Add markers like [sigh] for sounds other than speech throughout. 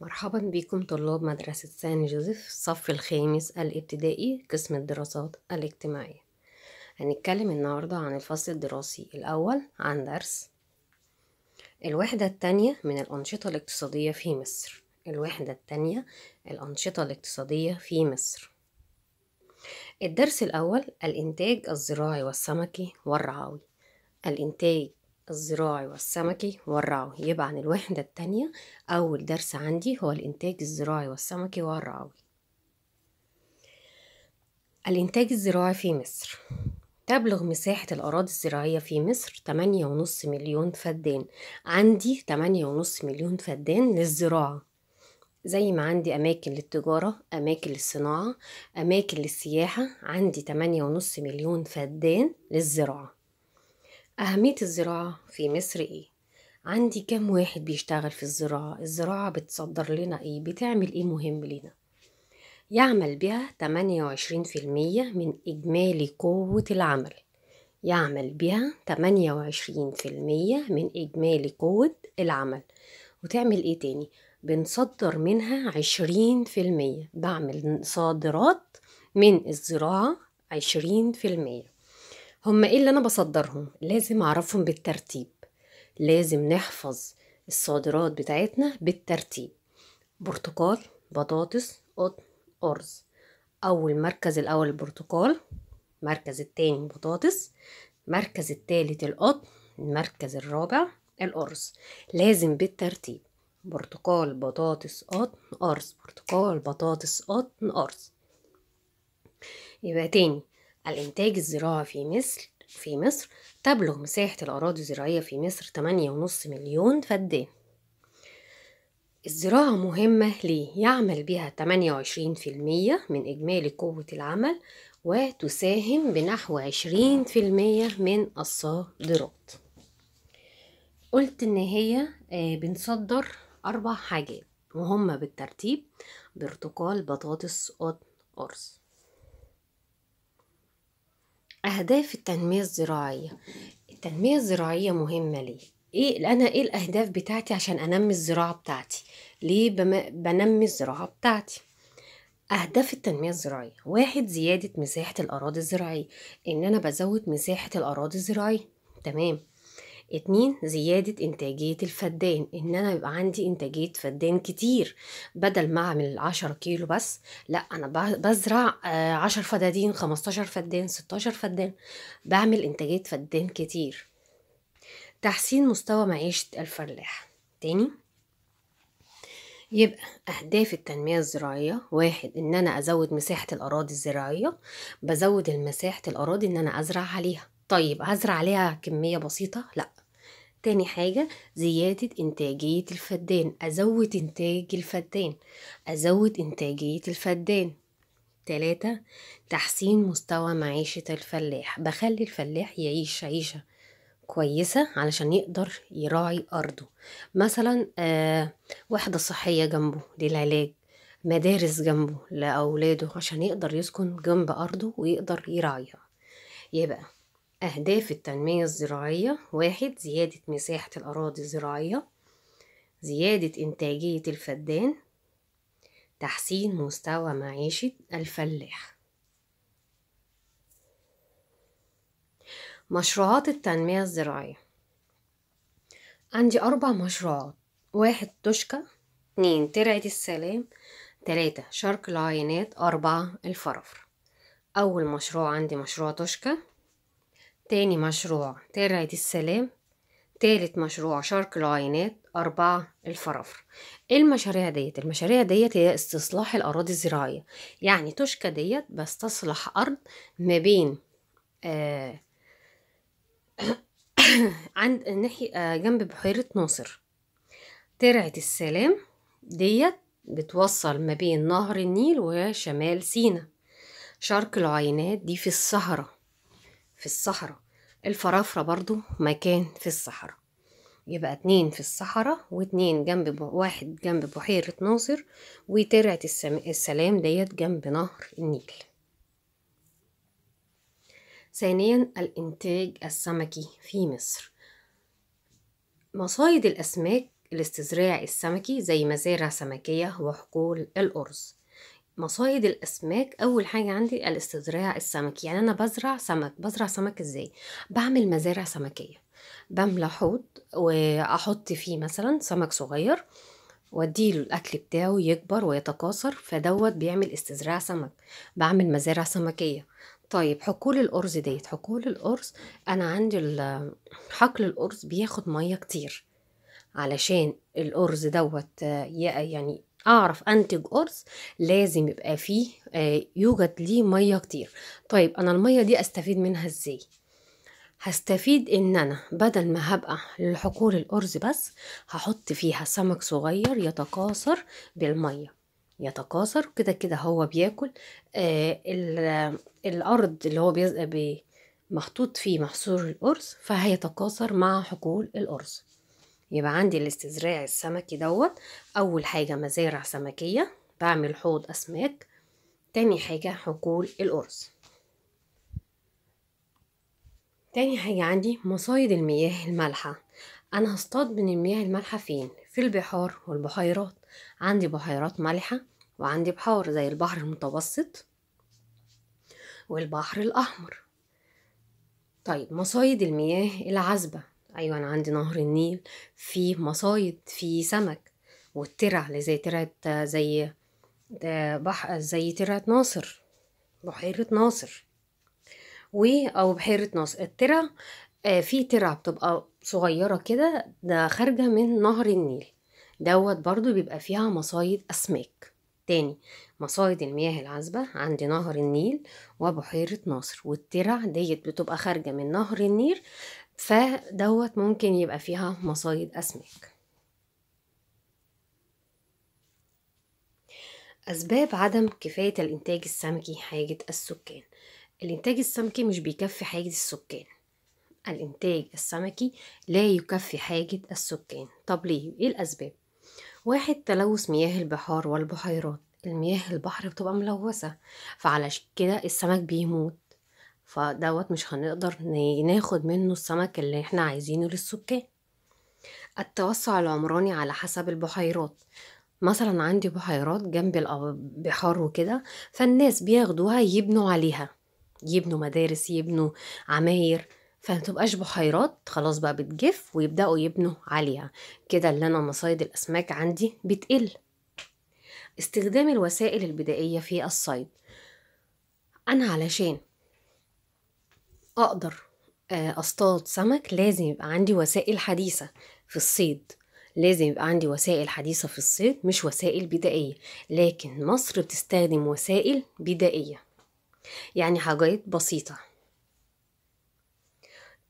مرحبا بكم طلاب مدرسة سان جوزيف الصف الخامس الابتدائي قسم الدراسات الاجتماعية هنتكلم النهاردة عن الفصل الدراسي الأول عن درس الوحدة التانية من الأنشطة الاقتصادية في مصر الوحدة التانية الأنشطة الاقتصادية في مصر الدرس الأول الإنتاج الزراعي والسمكي والرعوي الإنتاج الزراعي والسمكي والرعوي يبقى عن الوحدة التانية أول درس عندي هو الإنتاج الزراعي والسمكي والرعوي الإنتاج الزراعي في مصر تبلغ مساحة الأراضي الزراعية في مصر 8.5 مليون فدان عندي 8.5 مليون فدان للزراعة زي ما عندي أماكن للتجارة أماكن للصناعة أماكن للسياحة عندي 8.5 مليون فدان للزراعة أهمية الزراعة في مصر إيه؟ عندي كم واحد بيشتغل في الزراعة الزراعة بتصدر لنا إيه؟ بتعمل إيه مهم لنا؟ يعمل بها 28% من إجمالي قوة العمل يعمل بها 28% من إجمالي قوة العمل وتعمل إيه تاني؟ بنصدر منها 20% بعمل صادرات من الزراعة 20% هم ايه اللي انا بصدرهم لازم اعرفهم بالترتيب لازم نحفظ الصادرات بتاعتنا بالترتيب برتقال بطاطس قطن ارز اول مركز الاول البرتقال المركز التاني بطاطس المركز التالت القطن المركز الرابع الارز لازم بالترتيب برتقال بطاطس قطن ارز برتقال بطاطس قطن ارز يبقى تاني الإنتاج الزراعي في مصر في مصر تبلغ مساحة الأراضي الزراعية في مصر 8.5 مليون فدان الزراعة مهمة ليه؟ يعمل بها 28% من إجمالي قوة العمل وتساهم بنحو 20% من الصادرات قلت إن هي آه، بنصدر أربع حاجات وهما بالترتيب برتقال بطاطس قطن أرز أهداف التنمية الزراعية التنمية الزراعية مهمة ليه؟ إيه أنا إيه الأهداف بتاعتي عشان أنمي الزراعة بتاعتي؟ ليه بم... بنمي الزراعة بتاعتي؟ أهداف التنمية الزراعية واحد زيادة مساحة الأراضي الزراعية إن أنا بزود مساحة الأراضي الزراعية تمام اتنين زيادة إنتاجية الفدان إن أنا يبقى عندي إنتاجية فدان كتير بدل ما أعمل عشرة كيلو بس لأ أنا بزرع آه، عشر فدادين خمستاشر فدان ستاشر فدان بعمل إنتاجية فدان كتير تحسين مستوى معيشة الفلاح تاني يبقى أهداف التنمية الزراعية واحد إن أنا أزود مساحة الأراضي الزراعية بزود مساحة الأراضي إن أنا أزرع عليها طيب هزرع عليها كمية بسيطة؟ لأ تاني حاجة زيادة إنتاجية الفدان أزود إنتاج الفدان أزود إنتاجية الفدان تلاتة تحسين مستوى معيشة الفلاح بخلي الفلاح يعيش عيشة كويسة علشان يقدر يراعي أرضه مثلا آه وحدة صحية جنبه للعلاج مدارس جنبه لأولاده عشان يقدر يسكن جنب أرضه ويقدر يراعيها يبقى أهداف التنمية الزراعية واحد زيادة مساحة الأراضي الزراعية زيادة إنتاجية الفدان تحسين مستوى معيشة الفلاح مشروعات التنمية الزراعية عندي أربع مشروعات واحد توشكا اتنين ترعة السلام تلاتة شرق العينات أربعة الفرفر أول مشروع عندي مشروع توشكا تاني مشروع ترعة السلام تالت مشروع شرق العينات أربعة الفرافر إيه المشاريع ديت المشاريع ديت هي استصلاح الأراضي الزراعية يعني توشكا ديت بستصلح أرض ما بين آه [coughs] عند ناحية آه جنب بحيرة ناصر ترعة السلام ديت بتوصل ما بين نهر النيل وشمال سينا شرق العينات دي في الصحراء في الصحراء الفرافرة برضو مكان في الصحراء يبقى اتنين في الصحراء واتنين جنب واحد جنب بحيرة ناصر وترعة السلام ديت جنب نهر النيل ثانيا الانتاج السمكي في مصر مصايد الاسماك الاستزراع السمكي زي مزارع سمكية وحقول الأرز مصايد الاسماك اول حاجه عندي الاستزراع السمكي يعني انا بزرع سمك بزرع سمك ازاي بعمل مزارع سمكيه بملى حوض واحط فيه مثلا سمك صغير واديله الاكل بتاعه يكبر ويتكاثر فدوت بيعمل استزراع سمك بعمل مزارع سمكيه طيب حقول الارز ديت حقول الارز انا عندي حقل الارز بياخد ميه كتير علشان الارز دوت يعني اعرف انتج قرص لازم يبقى فيه آه، يوجد ليه ميه كتير طيب انا الميه دي استفيد منها ازاي هستفيد ان انا بدل ما هبقى للحقول الارز بس هحط فيها سمك صغير يتكاثر بالميه يتكاثر كده كده هو بياكل آه الارض اللي هو محطوط فيه محصور الارز فهيتكاثر مع حقول الارز يبقى عندي الاستزراع السمكي دوت اول حاجه مزارع سمكيه بعمل حوض اسماك تاني حاجه حقول الارز تاني حاجه عندي مصايد المياه المالحه انا هصطاد من المياه المالحه فين في البحار والبحيرات عندي بحيرات مالحه وعندي بحار زي البحر المتوسط والبحر الاحمر طيب مصايد المياه العذبه ايوه انا عندي نهر النيل فيه مصايد فيه سمك والترع اللي زي ترعة زي آه، بحر زي ترعة ناصر بحيرة ناصر و او بحيرة ناصر الترع آه، في ترع بتبقى صغيرة كده ده خارجة من نهر النيل دوت برضو بيبقى فيها مصايد أسماك تاني مصايد المياه العذبة عند نهر النيل وبحيرة ناصر والترع ديت بتبقى خارجة من نهر النيل فدوت ممكن يبقى فيها مصايد أسماك أسباب عدم كفاية الإنتاج السمكي حاجة السكان الإنتاج السمكي مش بيكفي حاجة السكان الإنتاج السمكي لا يكفي حاجة السكان طب ليه؟ إيه الأسباب؟ واحد تلوث مياه البحار والبحيرات المياه البحر بتبقى ملوثة فعلش كده السمك بيموت فدوت مش هنقدر ناخد منه السمك اللي احنا عايزينه للسكان التوسع العمراني على حسب البحيرات مثلا عندي بحيرات جنب البحار وكده فالناس بياخدوها يبنوا عليها يبنوا مدارس يبنوا عماير فمتبقاش بحيرات خلاص بقى بتجف ويبدأوا يبنوا عليها كده اللي أنا مصايد الأسماك عندي بتقل استخدام الوسائل البدائية في الصيد أنا علشان أقدر آه، أصطاد سمك لازم يبقى عندي وسائل حديثة في الصيد لازم يبقى عندي وسائل حديثة في الصيد مش وسائل بدائية لكن مصر بتستخدم وسائل بدائية يعني حاجات بسيطة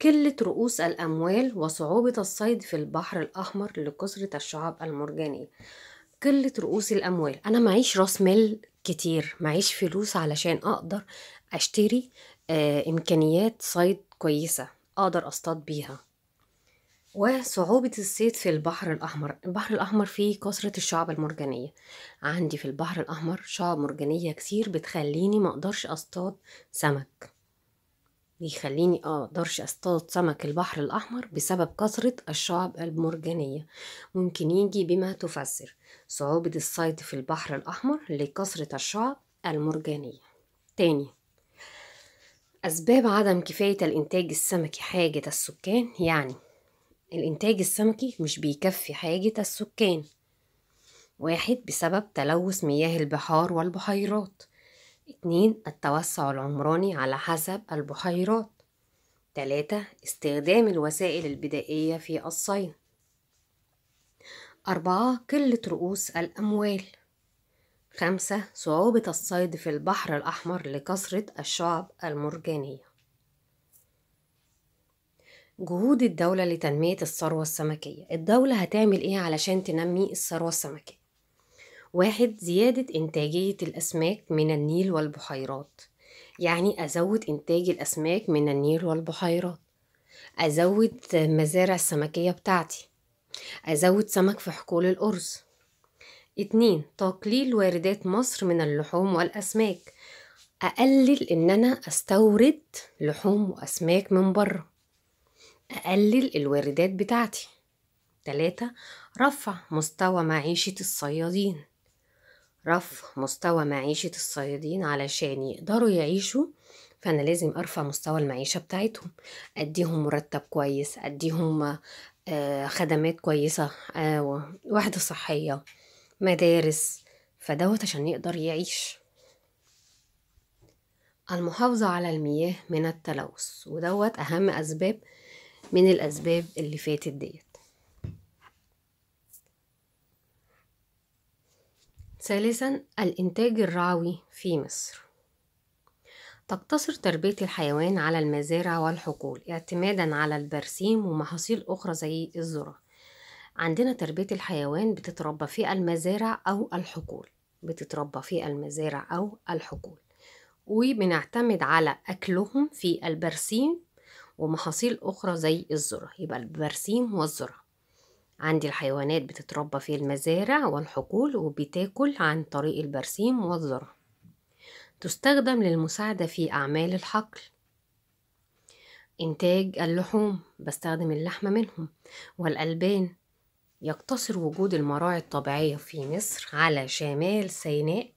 قلة رؤوس الأموال وصعوبة الصيد في البحر الأحمر لكثرة الشعاب المرجانية قلة رؤوس الأموال أنا معيش راس مال كتير معيش فلوس علشان أقدر أشتري آه، إمكانيات صيد كويسة أقدر أصطاد بيها وصعوبة الصيد في البحر الأحمر البحر الأحمر فيه كثرة الشعب المرجانية عندي في البحر الأحمر شعب مرجانية كتير بتخليني مقدرش أصطاد سمك بيخليني مقدرش آه، أصطاد سمك البحر الأحمر بسبب كثرة الشعب المرجانية ممكن يجي بما تفسر صعوبة الصيد في البحر الأحمر لكثرة الشعب المرجانية تاني أسباب عدم كفاية الإنتاج السمكي حاجة السكان يعني الإنتاج السمكي مش بيكفي حاجة السكان واحد بسبب تلوث مياه البحار والبحيرات اتنين التوسع العمراني على حسب البحيرات تلاتة استخدام الوسائل البدائية في الصيد أربعة قلة رؤوس الأموال خمسة صعوبة الصيد في البحر الأحمر لكثرة الشعب المرجانية جهود الدولة لتنمية الثروة السمكية الدولة هتعمل ايه علشان تنمي الثروة السمكية واحد زيادة إنتاجية الأسماك من النيل والبحيرات يعني أزود إنتاج الأسماك من النيل والبحيرات أزود مزارع السمكية بتاعتي أزود سمك في حقول الأرز اتنين تقليل واردات مصر من اللحوم والأسماك أقلل إن أنا أستورد لحوم وأسماك من بره أقلل الواردات بتاعتي تلاتة رفع مستوى معيشة الصيادين رفع مستوى معيشة الصيادين علشان يقدروا يعيشوا فأنا لازم أرفع مستوى المعيشة بتاعتهم أديهم مرتب كويس أديهم آه، خدمات كويسة آه، وحدة صحية مدارس فدوت عشان يقدر يعيش المحافظة على المياه من التلوث ودوت أهم أسباب من الأسباب اللي فاتت ديت ثالثا الإنتاج الرعوي في مصر تقتصر تربية الحيوان على المزارع والحقول اعتمادا على البرسيم ومحاصيل أخرى زي الذرة عندنا تربية الحيوان بتتربى في المزارع أو الحقول بتتربى في المزارع أو الحقول وبنعتمد على أكلهم في البرسيم ومحاصيل أخرى زي الذرة يبقى البرسيم والذرة عندي الحيوانات بتتربى في المزارع والحقول وبتاكل عن طريق البرسيم والذرة تستخدم للمساعدة في أعمال الحقل إنتاج اللحوم بستخدم اللحمة منهم والألبان يقتصر وجود المراعي الطبيعية في مصر على شمال سيناء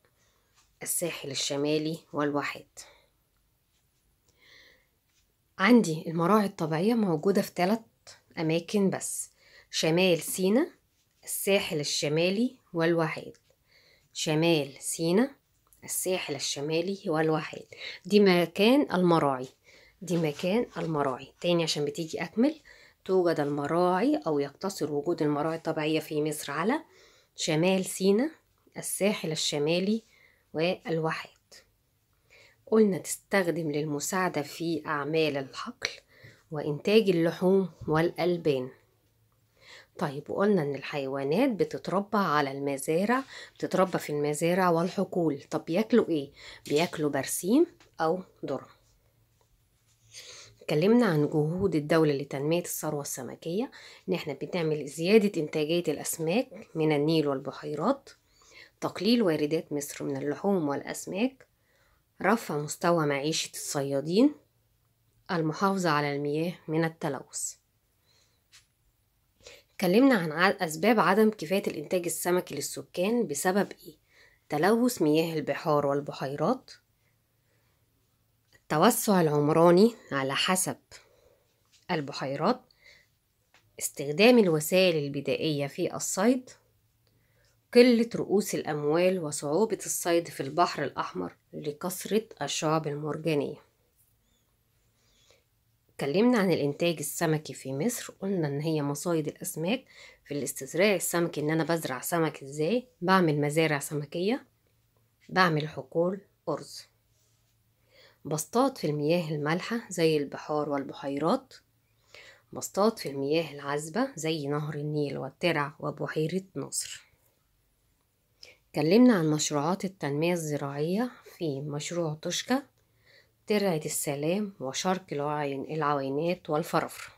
الساحل الشمالي والواحات عندي المراعي الطبيعية موجودة في ثلاث أماكن بس شمال سينا الساحل الشمالي والواحات شمال سينا الساحل الشمالي والواحات دي مكان المراعي دي مكان المراعي تاني عشان بتيجي أكمل توجد المراعي أو يقتصر وجود المراعي الطبيعية في مصر على شمال سيناء الساحل الشمالي والواحات قلنا تستخدم للمساعدة في أعمال الحقل وإنتاج اللحوم والألبان طيب وقلنا إن الحيوانات بتتربى على المزارع بتتربى في المزارع والحقول طب بياكلوا إيه؟ بياكلوا برسيم أو ذرة اتكلمنا عن جهود الدولة لتنمية الثروة السمكية إن إحنا بنعمل زيادة إنتاجية الأسماك من النيل والبحيرات تقليل واردات مصر من اللحوم والأسماك رفع مستوى معيشة الصيادين المحافظة على المياه من التلوث اتكلمنا عن أسباب عدم كفاية الإنتاج السمكي للسكان بسبب إيه؟ تلوث مياه البحار والبحيرات التوسع العمراني على حسب البحيرات استخدام الوسائل البدائية في الصيد قلة رؤوس الأموال وصعوبة الصيد في البحر الأحمر لكثرة الشعب المرجانية اتكلمنا عن الإنتاج السمكي في مصر قلنا إن هي مصايد الأسماك في الاستزراع السمكي إن أنا بزرع سمك إزاي بعمل مزارع سمكية بعمل حقول أرز بسطات في المياه المالحة زي البحار والبحيرات بسطات في المياه العذبة زي نهر النيل والترع وبحيرة نصر كلمنا عن مشروعات التنمية الزراعية في مشروع توشكا ترعة السلام وشرق العوينات والفرفر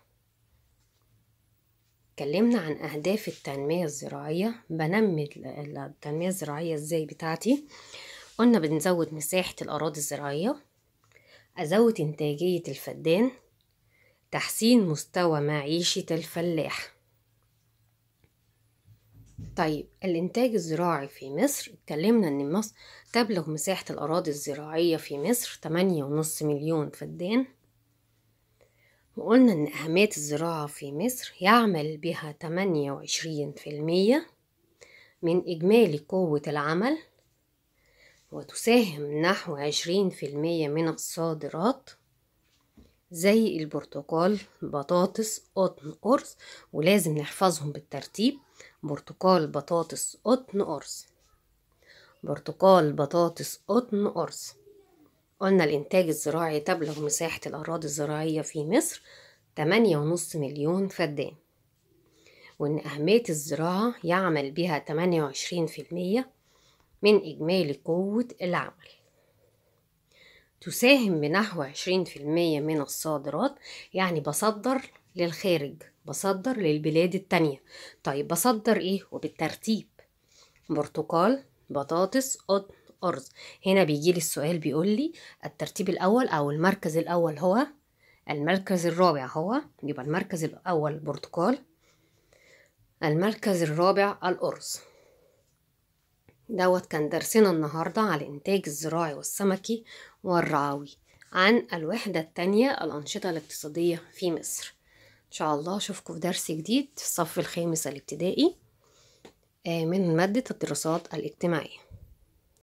كلمنا عن أهداف التنمية الزراعية بنمي التنمية الزراعية ازاي بتاعتي قلنا بنزود مساحة الأراضي الزراعية أزود إنتاجية الفدان تحسين مستوى معيشة الفلاح طيب الإنتاج الزراعي في مصر اتكلمنا إن مصر تبلغ مساحة الأراضي الزراعية في مصر تمانية ونص مليون فدان وقلنا إن أهمية الزراعة في مصر يعمل بها تمانية وعشرين في المية من إجمالي قوة العمل وتساهم نحو عشرين في المية من الصادرات زي البرتقال بطاطس قطن قرص ولازم نحفظهم بالترتيب برتقال بطاطس قطن قرص برتقال بطاطس قطن قرص قلنا الإنتاج الزراعي تبلغ مساحة الأراضي الزراعية في مصر تمانية ونص مليون فدان وإن أهمية الزراعة يعمل بها تمانية وعشرين في المية من إجمالي قوة العمل تساهم بنحو عشرين في المية من الصادرات يعني بصدر للخارج بصدر للبلاد التانية طيب بصدر ايه وبالترتيب برتقال بطاطس قطن أرز هنا بيجي لي السؤال بيقول لي الترتيب الأول أو المركز الأول هو المركز الرابع هو يبقى المركز الأول برتقال المركز الرابع الأرز دوت كان درسنا النهاردة على الإنتاج الزراعي والسمكي والرعاوي عن الوحدة التانية الأنشطة الاقتصادية في مصر إن شاء الله أشوفكم في درس جديد في الصف الخامس الابتدائي آه، من مادة الدراسات الاجتماعية